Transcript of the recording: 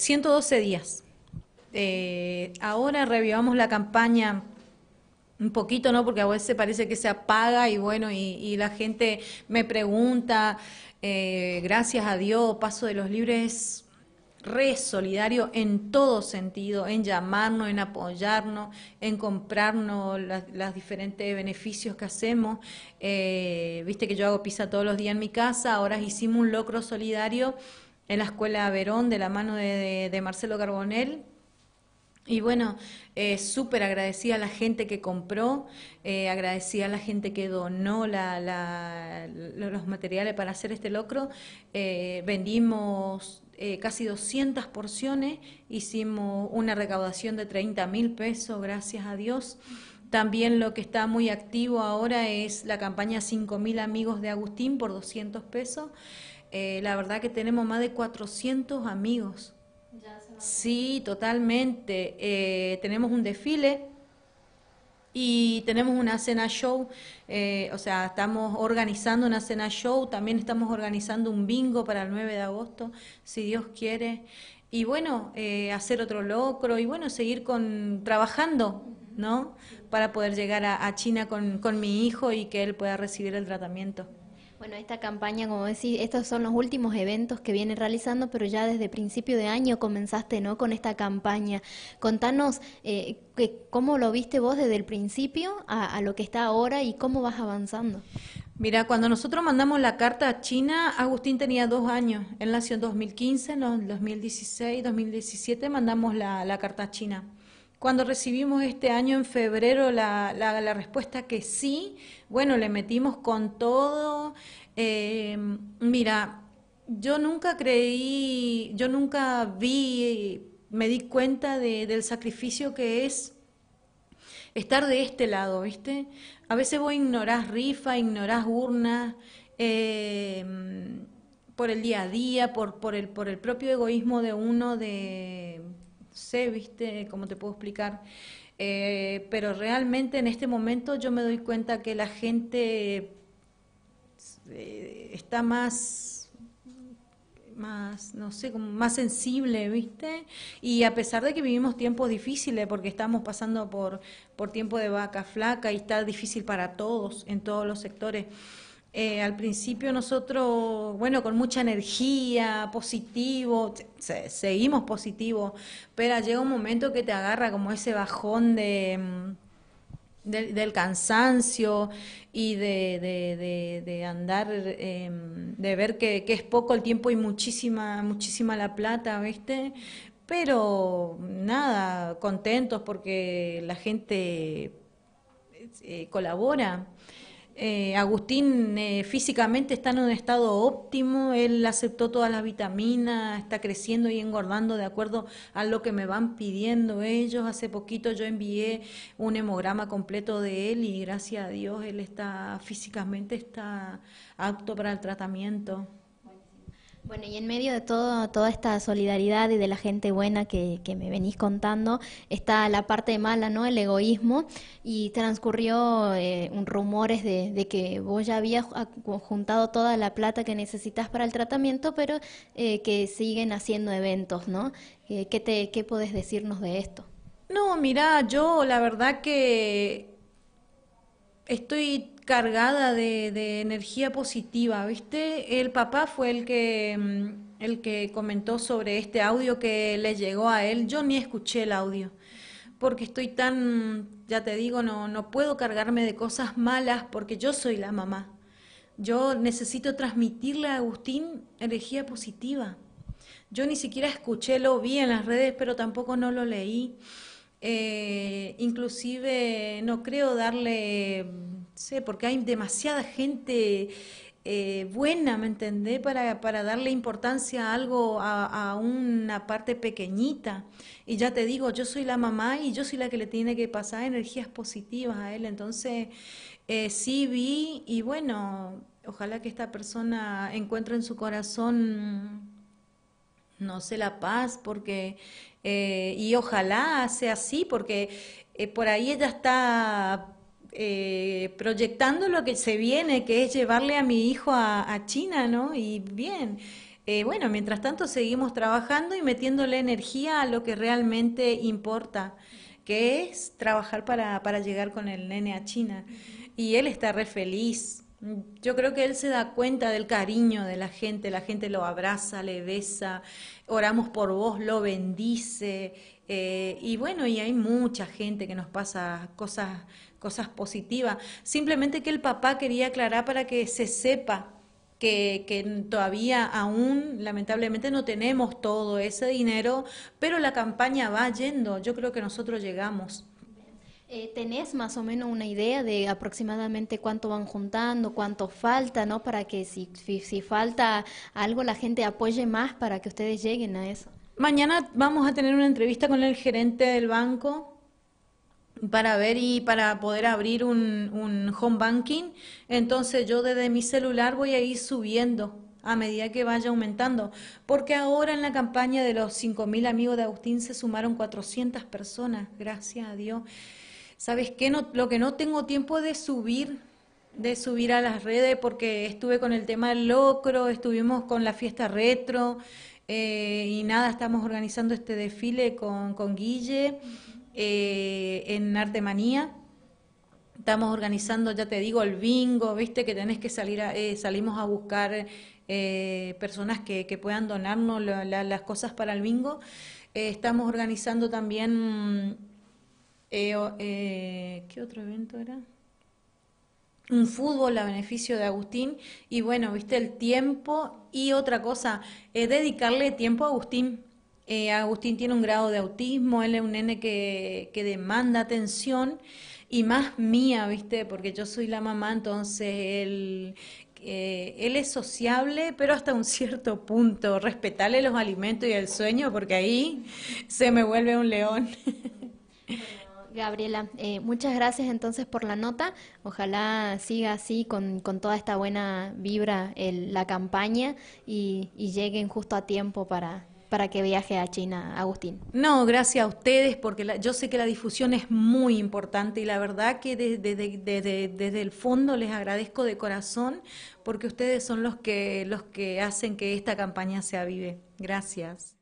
112 días. Eh, ahora revivamos la campaña un poquito, ¿no? Porque a veces parece que se apaga y bueno, y, la gente me pregunta, eh, gracias a Dios, Paso de los Libres re solidario en todo sentido, en llamarnos, en apoyarnos, en comprarnos los diferentes beneficios que hacemos. Eh, viste que yo hago pizza todos los días en mi casa, ahora hicimos un locro solidario en la Escuela Verón de la mano de, Marcelo carbonel Y bueno, eh, súper agradecida a la gente que compró, eh, agradecida a la gente que donó los materiales para hacer este locro. Eh, vendimos casi 200 porciones, hicimos una recaudación de 30 mil pesos, gracias a Dios. También lo que está muy activo ahora es la campaña 5.000 amigos de Agustín por 200 pesos. Eh, la verdad que tenemos más de 400 amigos. sí, totalmente. Eh, tenemos un desfile y tenemos una cena show, eh, o sea, estamos organizando una cena show, también estamos organizando un bingo para el 9 de agosto, si Dios quiere. Y bueno, hacer otro locro y bueno, seguir con trabajando para poder llegar a, China con, mi hijo y que él pueda recibir el tratamiento. Bueno, esta campaña, como decís, estos son los últimos eventos que viene realizando, pero ya desde principio de año comenzaste, ¿no? Con esta campaña. Contanos eh, que, cómo lo viste vos desde el principio a, lo que está ahora y cómo vas avanzando. Mira, cuando nosotros mandamos la carta a China, Agustín tenía dos años. Él nació en 2015, en 2016, 2017 mandamos la carta a China. Cuando recibimos este año en febrero la, respuesta que sí, bueno, le metimos con todo. Em, mira, yo nunca creí, yo nunca vi, me di cuenta del sacrificio que es estar de este lado, ¿viste? A veces vos ignorás rifa, ignorás urna, em, por el día a día, por, el, por el propio egoísmo de uno de sé, viste, cómo te puedo explicar. Eh, pero realmente en este momento yo me doy cuenta que la gente eh, está más más, no sé, más sensible, ¿viste? Y a pesar de que vivimos tiempos difíciles, porque estamos pasando por, por tiempo de vaca flaca y está difícil para todos, en todos los sectores, eh, al principio nosotros, bueno, con mucha energía, positivo, seguimos positivo, pero llega un momento que te agarra como ese bajón de, mm, del cansancio y de, andar, em, de ver que, es poco el tiempo y muchísima, muchísima la plata, ¿viste? Pero nada, contentos porque la gente eh, colabora. Eh, Agustín eh, físicamente está en un estado óptimo, él aceptó todas las vitaminas, está creciendo y engordando de acuerdo a lo que me van pidiendo ellos. Hace poquito yo envié un hemograma completo de él y gracias a Dios él está físicamente está apto para el tratamiento. Bueno, y en medio de todo, toda esta solidaridad y de la gente buena que, me venís contando, está la parte mala, ¿no? El egoísmo. Y transcurrió eh, un rumores de, que vos ya habías juntado toda la plata que necesitas para el tratamiento, pero eh, que siguen haciendo eventos, ¿no? Eh, ¿qué, te, ¿Qué podés decirnos de esto? No, mira, yo la verdad que estoy cargada de, energía positiva, ¿viste? El papá fue el que, mm, el que comentó sobre este audio que le llegó a él. Yo ni escuché el audio, porque estoy tan, ya te digo, no, no puedo cargarme de cosas malas porque yo soy la mamá. Yo necesito transmitirle a Agustín energía positiva. Yo ni siquiera escuché, lo vi en las redes, pero tampoco no lo leí. Eh, inclusive no creo darle sé, porque hay demasiada gente eh, buena, ¿me entendés? Para, para, darle importancia a algo, a, una parte pequeñita. Y ya te digo, yo soy la mamá y yo soy la que le tiene que pasar energías positivas a él. Entonces, eh, sí vi y bueno, ojalá que esta persona encuentre en su corazón, no sé, la paz, porque, eh, y ojalá sea así, porque por ahí ella está eh, proyectando lo que se viene, que es llevarle a mi hijo a, China, ¿no? Y bien, eh, bueno, mientras tanto seguimos trabajando y metiéndole energía a lo que realmente importa, que es trabajar para, llegar con el nene a China. Y él está re feliz. Yo creo que él se da cuenta del cariño de la gente, la gente lo abraza, le besa, oramos por vos, lo bendice. Eh, y bueno, y hay mucha gente que nos pasa cosas cosas positivas. Simplemente que el papá quería aclarar para que se sepa que, que, todavía aún lamentablemente no tenemos todo ese dinero, pero la campaña va yendo, yo creo que nosotros llegamos. Eh, ¿Tenés más o menos una idea de aproximadamente cuánto van juntando, cuánto falta, ¿no? Para que si, si falta algo la gente apoye más para que ustedes lleguen a eso. Mañana vamos a tener una entrevista con el gerente del banco para ver y para poder abrir un, home banking. Entonces yo desde mi celular voy a ir subiendo a medida que vaya aumentando, porque ahora en la campaña de los 5.000 amigos de Agustín se sumaron 400 personas, gracias a Dios. ¿Sabes qué? No, lo que no tengo tiempo de subir, de subir a las redes, porque estuve con el tema del locro, estuvimos con la fiesta retro, eh, y nada, estamos organizando este desfile con, con Guille. Eh, en Artemanía. Estamos organizando, ya te digo, el bingo, viste que tenés que salir, eh, salimos a buscar eh, personas que, puedan donarnos las cosas para el bingo. estamos organizando también, ¿qué otro evento era? un fútbol a beneficio de Agustín y bueno, viste el tiempo y otra cosa, dedicarle tiempo a Agustín. Eh, Agustín tiene un grado de autismo, él es un nene que, demanda atención y más mía, ¿viste? Porque yo soy la mamá, entonces él eh, él es sociable, pero hasta un cierto punto, respetarle los alimentos y el sueño, porque ahí se me vuelve un león. Gabriela, eh, muchas gracias entonces por la nota. Ojalá siga así con, con toda esta buena vibra la campaña y lleguen justo a tiempo para, para que viaje a China, Agustín. No, gracias a ustedes, porque yo sé que la difusión es muy importante y la verdad que desde, el fondo les agradezco de corazón, porque ustedes son los que, los que hacen que esta campaña sea avive. Gracias.